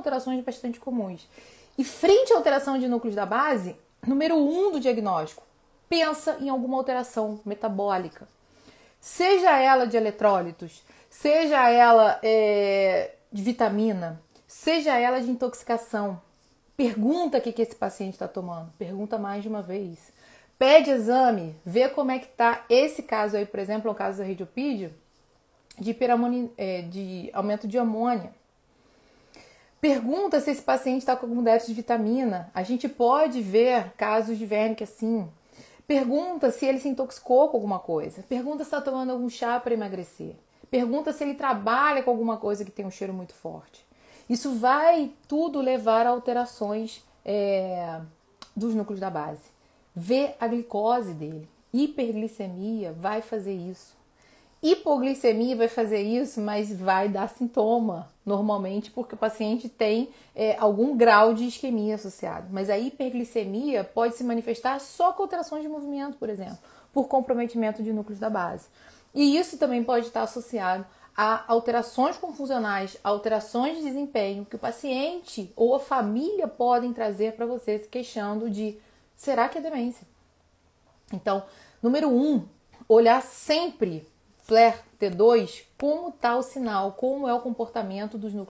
alterações bastante comuns. E frente à alteração de núcleos da base, número um do diagnóstico, pensa em alguma alteração metabólica. Seja ela de eletrólitos, seja ela é, de vitamina, seja ela de intoxicação. Pergunta o que, que esse paciente está tomando. Pergunta mais de uma vez. Pede exame, vê como é que está esse caso aí, por exemplo, é o caso da radiopídia, de, é, de aumento de amônia. Pergunta se esse paciente está com algum déficit de vitamina. A gente pode ver casos de Wernicke é assim. Pergunta se ele se intoxicou com alguma coisa. Pergunta se está tomando algum chá para emagrecer. Pergunta se ele trabalha com alguma coisa que tem um cheiro muito forte. Isso vai tudo levar a alterações é, dos núcleos da base. Ver a glicose dele. Hiperglicemia vai fazer isso hipoglicemia vai fazer isso, mas vai dar sintoma normalmente, porque o paciente tem é, algum grau de isquemia associado. Mas a hiperglicemia pode se manifestar só com alterações de movimento, por exemplo, por comprometimento de núcleos da base. E isso também pode estar associado a alterações confusionais, alterações de desempenho que o paciente ou a família podem trazer para você se queixando de será que é demência? Então, número um, olhar sempre flare T2, como está o sinal, como é o comportamento dos núcleos